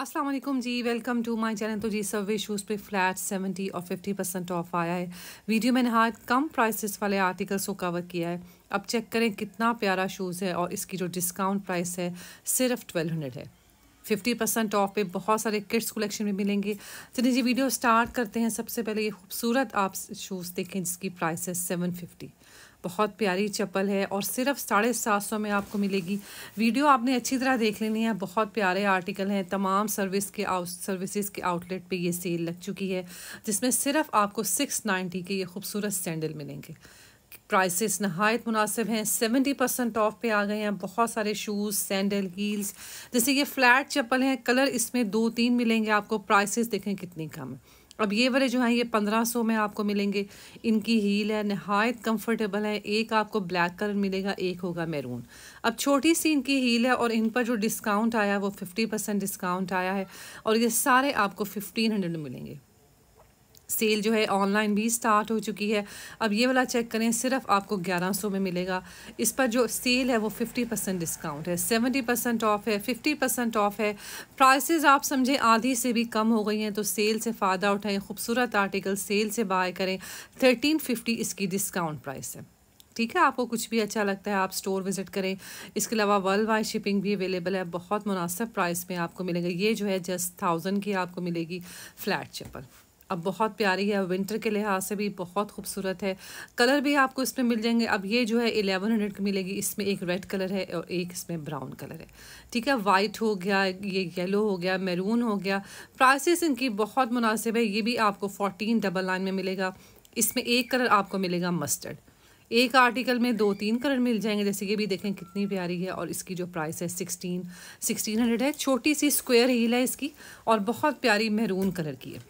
Aslam ji welcome to my channel तो जी सर्वे shoes पे फ्लैट 70 और 50 परसेंट ऑफ आया है वीडियो में नहायत कम प्राइसेस वाले आर्टिकल्स को कवर किया है अब चेक करें कितना प्यारा शूज़ है और इसकी जो डिस्काउंट प्राइस है सिर्फ 1200 है 50 परसेंट ऑफ पे बहुत सारे किड्स कलेक्शन में मिलेंगे चलिए जी वीडियो स्टार्ट करते हैं सबसे पहले ये खूबसूरत आप शूज़ देखें जिसकी प्राइस है सेवन फिफ्टी बहुत प्यारी चप्पल है और सिर्फ साढ़े सात सौ में आपको मिलेगी वीडियो आपने अच्छी तरह देख लेनी है बहुत प्यारे आर्टिकल हैं तमाम सर्विस के आउट सर्विसेज के आउटलेट पे ये सेल लग चुकी है जिसमें सिर्फ आपको सिक्स नाइन्टी के ये खूबसूरत सैंडल मिलेंगे प्राइसेस नहायत मुनासिब हैं सेवेंटी परसेंट ऑफ पे आ गए हैं बहुत सारे शूज़ सैंडल हील्स जैसे ये फ्लैट चप्पल हैं कलर इसमें दो तीन मिलेंगे आपको प्राइसेस देखें कितनी कम है अब ये वाले जो हैं ये पंद्रह सौ में आपको मिलेंगे इनकी हील है नहायत कंफर्टेबल है एक आपको ब्लैक कलर मिलेगा एक होगा मैरून अब छोटी सी इनकी हील है और इन पर जो डिस्काउंट आया है वो फिफ्टी परसेंट डिस्काउंट आया है और ये सारे आपको फिफ्टीन हंड्रेड में मिलेंगे सेल जो है ऑनलाइन भी स्टार्ट हो चुकी है अब ये वाला चेक करें सिर्फ आपको ग्यारह सौ में मिलेगा इस पर जो सेल है वो फिफ्टी परसेंट डिस्काउंट है सेवेंटी परसेंट ऑफ है फिफ्टी परसेंट ऑफ है प्राइसेस आप समझें आधी से भी कम हो गई हैं तो सेल से फ़ायदा उठाएं खूबसूरत आर्टिकल सेल से बाय करें थर्टीन फिफ्टी इसकी डिस्काउंट प्राइस है ठीक है आपको कुछ भी अच्छा लगता है आप स्टोर विज़िट करें इसके अलावा वर्ल्ड वाइड शिपिंग भी अवेलेबल है बहुत मुनासब प्राइस में आपको मिलेगा ये जो है जस्ट थाउजेंड की आपको मिलेगी फ्लैट चप्पल अब बहुत प्यारी है विंटर के लिहाज से भी बहुत खूबसूरत है कलर भी आपको इसमें मिल जाएंगे अब ये जो है एलेवन हंड्रेड की मिलेगी इसमें एक रेड कलर है और एक इसमें ब्राउन कलर है ठीक है वाइट हो गया ये येलो हो गया मैरून हो गया प्राइसेस इनकी बहुत मुनासिब है ये भी आपको फोर्टीन डबल लाइन में मिलेगा इसमें एक कलर आपको मिलेगा मस्टर्ड एक आर्टिकल में दो तीन कलर मिल जाएंगे जैसे ये भी देखें कितनी प्यारी है और इसकी जो प्राइस है सिक्सटीन सिक्सटीन हंड्रेड है छोटी सी स्क्वायर हील है इसकी और बहुत प्यारी मेहरून कलर की है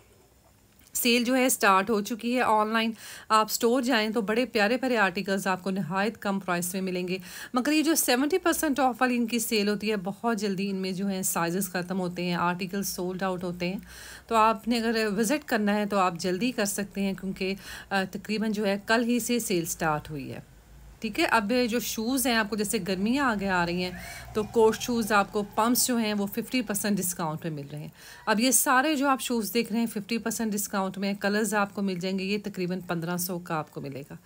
सेल जो है स्टार्ट हो चुकी है ऑनलाइन आप स्टोर जाएँ तो बड़े प्यारे प्यारे आर्टिकल्स आपको नहायत कम प्राइस में मिलेंगे मगर ये जो सेवेंटी परसेंट ऑफ वाली इनकी सेल होती है बहुत जल्दी इनमें जो है साइज़ ख़त्म होते हैं आर्टिकल सोल्ड आउट होते हैं तो आपने अगर विज़िट करना है तो आप जल्दी कर सकते हैं क्योंकि तकरीबन जो है कल ही से सेल स्टार्ट हुई है ठीक है अब जो शूज़ हैं आपको जैसे गर्मियाँ आगे आ रही हैं तो कोट शूज़ आपको पम्प्स जो हैं वो फिफ्टी परसेंट डिस्काउंट में मिल रहे हैं अब ये सारे जो आप शूज़ देख रहे हैं फिफ्टी परसेंट डिस्काउंट में कलर्स आपको मिल जाएंगे ये तकरीबन पंद्रह सौ का आपको मिलेगा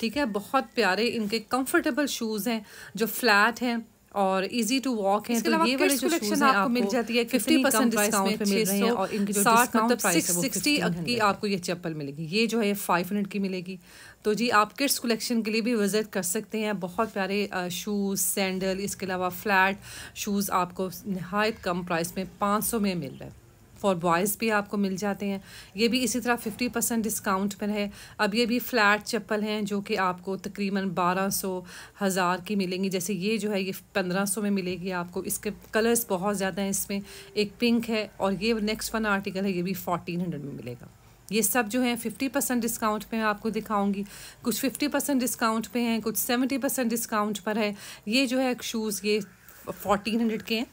ठीक है बहुत प्यारे इनके कंफर्टेबल शूज़ हैं जो फ्लैट हैं और इजी टू वॉक है तो ये वाले जो हैं आपको मिल जाती है फिफ्टी परसेंट डिस्काउंट पे मिल रहे हैं और इनकी जो साठ मतलब वो सिक्सटी की आपको ये चप्पल मिलेगी ये जो है फाइव हंड्रेड की मिलेगी तो जी आप किड्स कलेक्शन के लिए भी विज़िट कर सकते हैं बहुत प्यारे शूज़ सैंडल इसके अलावा फ्लैट शूज़ आपको नहायत कम प्राइस में पाँच सौ में मिल रहे हैं फॉर बॉयज़ भी आपको मिल जाते हैं ये भी इसी तरह फिफ्टी परसेंट डिस्काउंट पर है अब ये भी फ्लैट चप्पल हैं जो कि आपको तकरीबन बारह सौ हज़ार की मिलेंगी जैसे ये जो है ये पंद्रह सौ में मिलेगी आपको इसके कलर्स बहुत ज़्यादा हैं इसमें एक पिंक है और ये नेक्स्ट वन आर्टिकल है ये भी फोर्टीन हंड्रेड में मिलेगा ये सब जो हैं फिफ्टी परसेंट डिस्काउंट पे मैं आपको दिखाऊंगी कुछ फिफ्टी परसेंट डिस्काउंट पे हैं कुछ सेवेंटी परसेंट डिस्काउंट पर है ये जो है शूज़ ये फोर्टीन हंड्रेड के हैं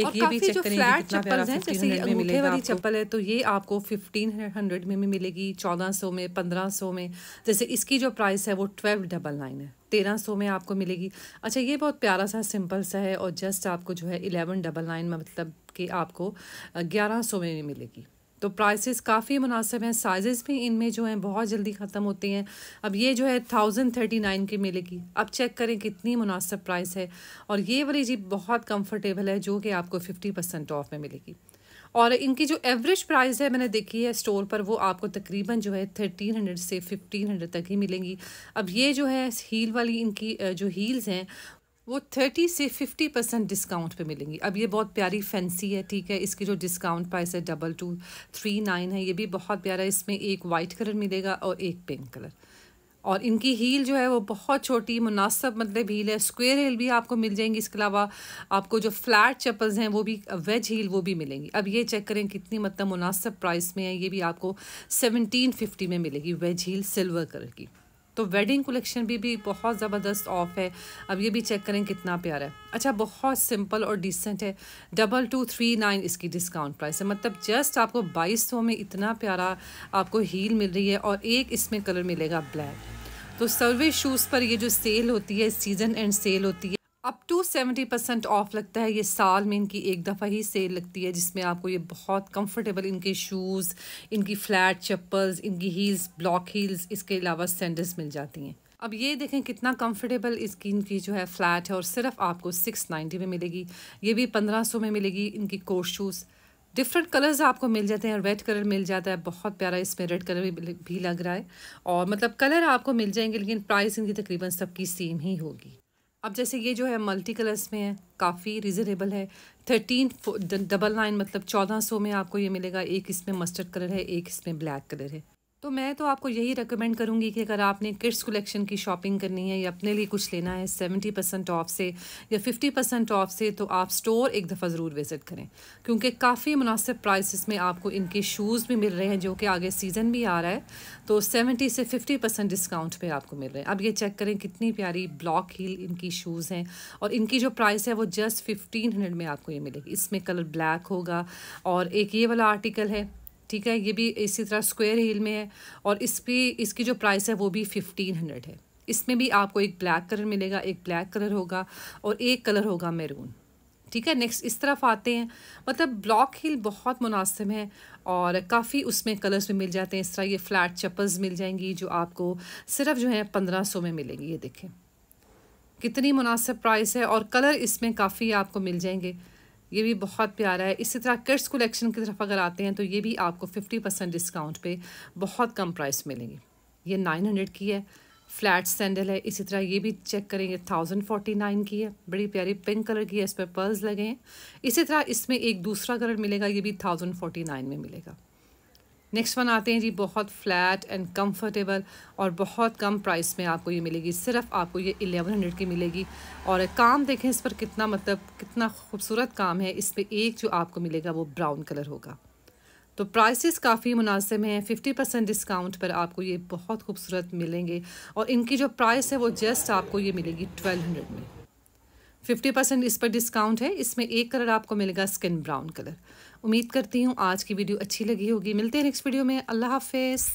एक ये भी चेक जो फ्लैट चप्पल है जैसे अंगूठे वाली चप्पल है तो ये आपको फिफ्टीन हंड्रेड में भी मिलेगी चौदह सौ में पंद्रह सौ में जैसे इसकी जो प्राइस है वो ट्वेल्व डबल नाइन है तेरह सौ में आपको मिलेगी अच्छा ये बहुत प्यारा सा सिंपल सा है और जस्ट आपको जो है इलेवन डबल नाइन मतलब कि आपको ग्यारह सौ में मिलेगी तो प्राइसेस काफ़ी मुनासिब हैं साइज़ भी इनमें जो हैं बहुत जल्दी ख़त्म होते हैं अब ये जो है थाउजेंड थर्टी नाइन की मिलेगी अब चेक करें कितनी मुनासिब प्राइस है और ये वाली जी बहुत कंफर्टेबल है जो कि आपको फिफ्टी परसेंट ऑफ में मिलेगी और इनकी जो एवरेज प्राइस है मैंने देखी है स्टोर पर वो आपको तकरीबन जो है थर्टीन हंड्रेड से फिफ्टीन हंड्रेड तक ही मिलेंगी अब ये जो है हील वाली इनकी जो हील्स हैं वो थर्टी से फिफ्टी परसेंट डिस्काउंट पे मिलेंगी अब ये बहुत प्यारी फैंसी है ठीक है इसकी जो डिस्काउंट प्राइस है डबल टू थ्री नाइन है ये भी बहुत प्यारा है इसमें एक वाइट कलर मिलेगा और एक पिंक कलर और इनकी हील जो है वो बहुत छोटी मुनासब मतलब हील है स्क्वेयर हील भी आपको मिल जाएंगी इसके अलावा आपको जो फ्लैट चप्पल्स हैं वो भी वेज हील वो भी मिलेंगी अब ये चेक करें कितनी मतलब मुनासब प्राइस में है ये भी आपको सेवनटीन फिफ्टी में मिलेगी वेज हील सिल्वर कलर की तो वेडिंग कलेक्शन भी भी बहुत ज़बरदस्त ऑफ है अब ये भी चेक करें कितना प्यारा है अच्छा बहुत सिंपल और डिसेंट है डबल टू थ्री नाइन इसकी डिस्काउंट प्राइस है मतलब जस्ट आपको बाईस सौ में इतना प्यारा आपको हील मिल रही है और एक इसमें कलर मिलेगा ब्लैक तो सर्वे शूज़ पर ये जो सेल होती है सीज़न एंड सेल होती है टू सेवेंटी परसेंट ऑफ लगता है ये साल में इनकी एक दफ़ा ही सेल लगती है जिसमें आपको ये बहुत कंफर्टेबल इनके शूज़ इनकी फ्लैट चप्पल्स इनकी हील्स ब्लॉक हील्स इसके अलावा सैंडल्स मिल जाती हैं अब ये देखें कितना कंफर्टेबल इसकी इनकी जो है फ्लैट है और सिर्फ आपको सिक्स नाइन्टी में मिलेगी ये भी पंद्रह सौ में मिलेगी इनकी कोर्स शूज़ डिफरेंट कलर्स आपको मिल जाते हैं रेड कलर मिल जाता है बहुत प्यारा इसमें रेड कलर भी लग रहा है और मतलब कलर आपको मिल जाएंगे लेकिन प्राइस इनकी तकरीबन सबकी सेम ही होगी अब जैसे ये जो है मल्टी कलर्स में है काफ़ी रिजनेबल है थर्टीन डबल नाइन मतलब चौदह सौ में आपको ये मिलेगा एक इसमें मस्टर्ड कलर है एक इसमें ब्लैक कलर है तो मैं तो आपको यही रिकमेंड करूँगी कि अगर आपने किड्स कलेक्शन की शॉपिंग करनी है या अपने लिए कुछ लेना है सेवेंटी परसेंट ऑफ से या फिफ्टी परसेंट ऑफ से तो आप स्टोर एक दफ़ा ज़रूर विज़िट करें क्योंकि काफ़ी मुनासिब प्राइसेस में आपको इनके शूज़ भी मिल रहे हैं जो कि आगे सीज़न भी आ रहा है तो सेवेंटी से फिफ्टी परसेंट डिस्काउंट पर आपको मिल रहे हैं अब ये चेक करें कितनी प्यारी ब्लॉक हील इनकी शूज़ हैं और इनकी जो प्राइस है वो जस्ट फिफ्टीन हंड्रेड में आपको ये मिलेगी इसमें कलर ब्लैक होगा और एक ये वाला आर्टिकल है ठीक है ये भी इसी तरह स्क्वायर हील में है और इस भी इसकी जो प्राइस है वो भी फिफ्टीन हंड्रेड है इसमें भी आपको एक ब्लैक कलर मिलेगा एक ब्लैक कलर होगा और एक कलर होगा मैरून ठीक है नेक्स्ट इस तरफ आते हैं मतलब ब्लॉक हील बहुत मुनासिब है और काफ़ी उसमें कलर्स भी मिल जाते हैं इस तरह ये फ्लैट चप्पल्स मिल जाएंगी जो आपको सिर्फ जो है पंद्रह सौ में मिलेंगी ये देखें कितनी मुनासिब प्राइस है और कलर इसमें काफ़ी आपको मिल जाएंगे ये भी बहुत प्यारा है इसी तरह किड्स कलेक्शन की तरफ अगर आते हैं तो ये भी आपको फिफ्टी परसेंट डिस्काउंट पे बहुत कम प्राइस मिलेंगी ये नाइन हंड्रेड की है फ्लैट सैंडल है इसी तरह ये भी चेक करेंगे थाउजेंड फोर्टी नाइन की है बड़ी प्यारी पिंक कलर की है इस पर पर्ल्स लगे हैं इसी तरह इसमें एक दूसरा कलर मिलेगा ये भी थाउजेंड फोर्टी नाइन में मिलेगा नेक्स्ट वन आते हैं जी बहुत फ्लैट एंड कंफर्टेबल और बहुत कम प्राइस में आपको ये मिलेगी सिर्फ आपको ये एलेवन हंड्रेड की मिलेगी और काम देखें इस पर कितना मतलब कितना खूबसूरत काम है इस पर एक जो आपको मिलेगा वो ब्राउन कलर होगा तो प्राइसेस काफ़ी मुनासिब हैं फिफ्टी परसेंट डिस्काउंट पर आपको ये बहुत खूबसूरत मिलेंगे और इनकी जो प्राइस है वो जस्ट आपको ये मिलेगी ट्वेल्व हंड्रेड में फिफ्टी परसेंट इस पर डिस्काउंट है इसमें एक कलर आपको मिलेगा स्किन ब्राउन कलर उम्मीद करती हूँ आज की वीडियो अच्छी लगी होगी मिलते हैं नेक्स्ट वीडियो में अल्लाह हाफिज़